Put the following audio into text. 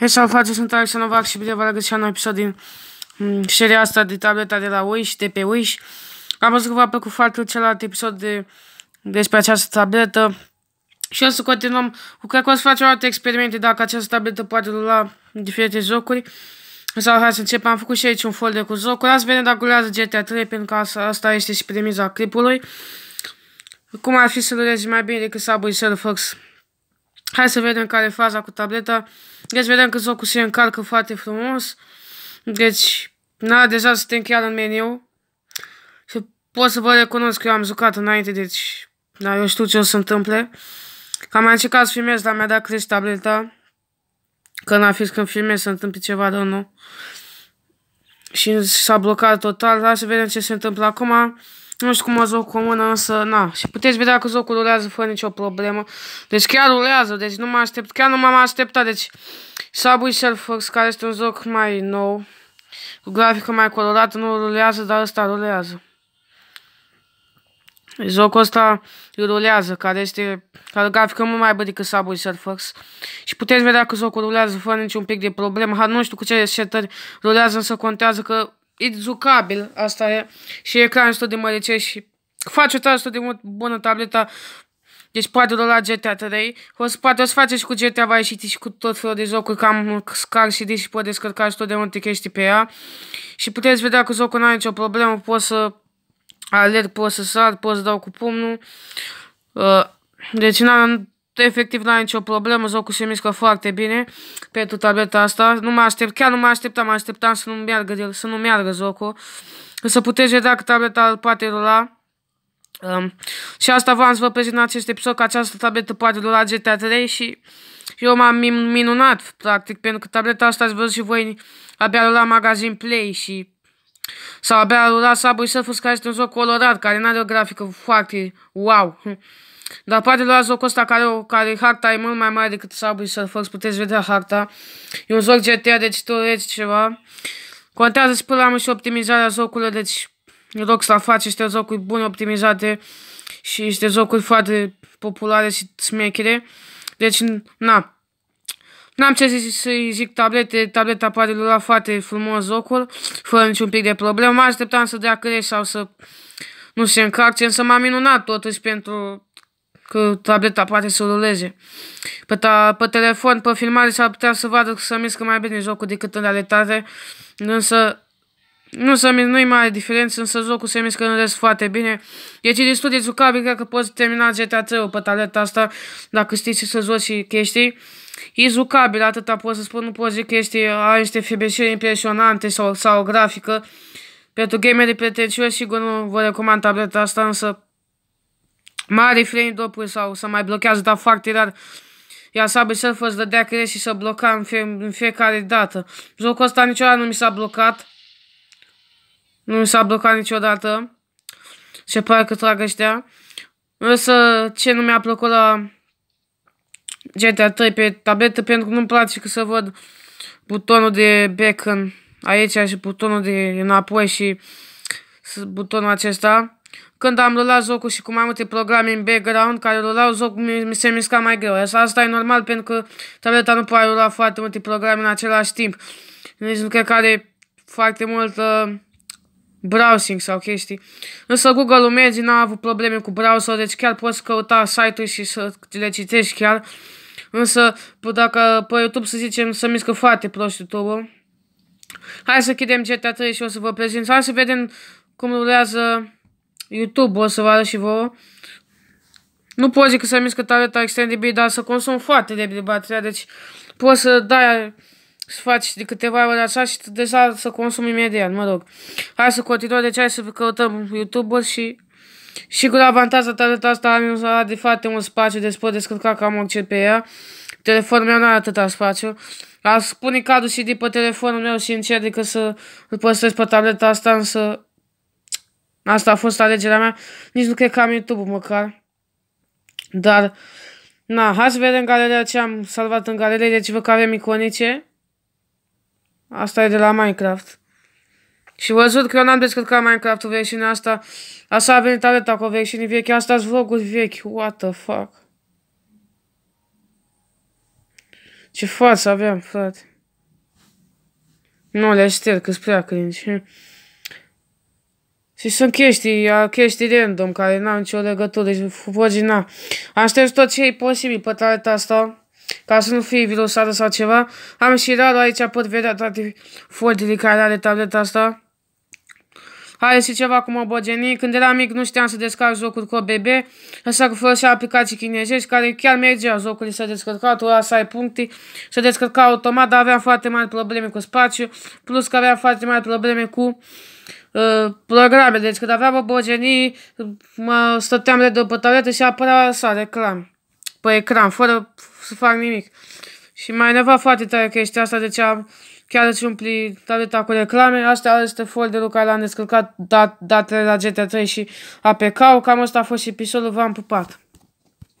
Hei, salut, frate, sunt Alex Novac și bine v-am găsit un episod din mm, seria asta de tableta de la Wish, de pe Wish. Am văzut că v-a plăcut foarte mult celălalt episod de, despre această tabletă și o să continuăm. Cred că o să facem alte experimente dacă această tabletă poate lua diferite jocuri. Sau hai să începem, am făcut și aici un folder cu jocuri. Azi vedem dacă ulează GTA 3, pentru că asta, asta este și premiza clipului. Cum ar fi să-l mai bine decât Subway Surfers Hai să vedem care e faza cu tableta. Deci vedem că jocul se încarcă foarte frumos. Deci, na, deja suntem chiar în meniu. Și pot să vă recunosc că eu am jucat înainte, deci, da, eu știu ce o să întâmple. Am încercat să filmez, dar mi-a dat crezi tableta. Că n-a fi când filmez să întâmple ceva rău, nu? Și s-a blocat total. Hai să vedem ce se întâmplă acum. Nu știu cum a zoc cu o mână, însă, na. Și puteți vedea că zocul rulează fără nicio problemă. Deci chiar rulează, deci nu m-am aștept, chiar nu m-am așteptat. Deci, Subway Surfers, care este un zoc mai nou, cu grafică mai colorată, nu rulează, dar ăsta rulează. Deci jocul ăsta rulează, care este care grafică mult mai bună decât Subway Surfers. Și puteți vedea că jocul rulează fără niciun pic de problemă. Har nu știu cu ce setări rulează, însă contează că educabil, asta e, și e tot de mărice și face tot de mult bună tableta, deci poate de la GTA 3, o să, poate o să faceți și cu GTA Vice City și cu tot felul de jocuri cam scar și și poate descărca și tot de multe chestii pe ea. Și puteți vedea că jocul nu are nicio problemă, pot să alerg, pot să sar, pot să dau cu pumnul. Uh, deci n-am efectiv n-ai nicio problemă, jocul se mișcă foarte bine pentru tableta asta. Nu mă aștept, chiar nu mă așteptam, mă așteptam să nu meargă, să nu meargă jocul. Să puteți vedea că tableta îl poate rula. Um, și asta v-am să vă prezint în acest episod că această tabletă poate rula GTA 3 și eu m-am minunat, practic, pentru că tableta asta ați văzut și voi abia la magazin Play și sau abia la Subway Surfers care este un joc colorat, care nu are o grafică foarte wow. Dar poate luați locul ăsta care, care harta e mult mai mare decât Subway Surfers, puteți vedea harta. E un joc GTA, deci tu reți ceva. Contează și programul și optimizarea jocului, deci Rockstar face niște jocuri bune, optimizate și niște jocuri foarte populare și smechere. Deci, na, N-am ce să-i zic tablete, tableta apare lua foarte frumos jocul, fără niciun pic de problemă. Mă așteptam să dea crești sau să nu se încarce, însă m-a minunat totuși pentru că tableta poate să ruleze. Pe, ta, pe telefon, pe filmare s-ar putea să vadă să mișcă mai bine jocul decât în realitate, însă nu să nu-i mare diferență, însă jocul se mișcă în rest foarte bine. Deci e destul de jucabil, cred că poți termina GTA 3 pe tableta asta, dacă știi să joci și chestii. E jucabil, atâta pot să spun, nu pot zic chestii, este, niște febeșiri impresionante sau, sau grafică. Pentru gamerii pretențioși, sigur, nu vă recomand tableta asta, însă mare frame drop sau să mai blochează, dar foarte rar. Iar Saber Surfer îți dădea crește și să bloca în, fie, în fiecare dată. Jocul ăsta niciodată nu mi s-a blocat. Nu mi s-a blocat niciodată. Se pare că trag ăștia. Însă ce nu mi-a plăcut la GTA 3 pe tabletă pentru că nu-mi place că să văd butonul de back în aici și butonul de înapoi și butonul acesta. Când am rulat jocul și cu mai multe programe în background care rulau jocul, mi, mi se mișca mai greu. Asta e normal pentru că tableta nu poate rula foarte multe programe în același timp. Nici nu cred că are foarte mult uh, browsing sau chestii. Însă Google merge, n-a avut probleme cu browser, deci chiar poți căuta site ul și să le citești chiar. Însă, dacă pe YouTube să zicem să mișcă foarte prost youtube Hai să chidem GTA 3 și o să vă prezint. Hai să vedem cum rulează YouTube, o să vă arăt și vouă. Nu poți că să-mi că tare ta extrem dar să consum foarte repede de bateria, deci poți să dai să faci de câteva ori așa și deja să consum imediat, mă rog. Hai să continuăm, deci hai să căutăm youtube și și cu avantajul tare asta are de foarte mult spațiu, deci pot descărca cam orice pe ea. Telefonul meu nu are atâta spațiu. Aș pune cadrul CD pe telefonul meu, și încerc adică să îl păstrez pe tableta asta, însă Asta a fost alegerea mea. Nici nu cred că am YouTube măcar. Dar, na, hai să vedem galeria ce am salvat în galerie. Deci vă care iconice. Asta e de la Minecraft. Și văzut că eu n-am descărcat Minecraft-ul versiunea asta. Asta a venit aleta cu versiunii vechi. Asta sunt vloguri vechi. What the fuck? Ce față aveam, frate. Nu le șterg, că-s prea cringe. Și sunt chestii, chestii random, care n-au nicio legătură, și deci pagina. Aștept tot ce e posibil pe tareta asta, ca să nu fie virusată sau ceva. Am și rarul aici, pot vedea toate fotele care are tableta asta hai și ceva cu mobogenie. Când eram mic nu știam să descarc jocuri cu OBB, așa că folosea aplicații chinezești care chiar mergeau jocurile să descărcau, tu să ai puncte, să descărca automat, dar aveam foarte mari probleme cu spațiu, plus că aveam foarte mari probleme cu uh, programe, deci când aveam obogenii, mă stăteam de pe toaletă și apărea așa, reclam pe ecran, fără să fac nimic. Și m-a enervat foarte tare chestia asta, deci am chiar îți umpli tableta cu reclame. Asta este folderul care l-am descărcat dat, datele la GTA 3 și APK-ul. Cam asta a fost episodul, v-am pupat!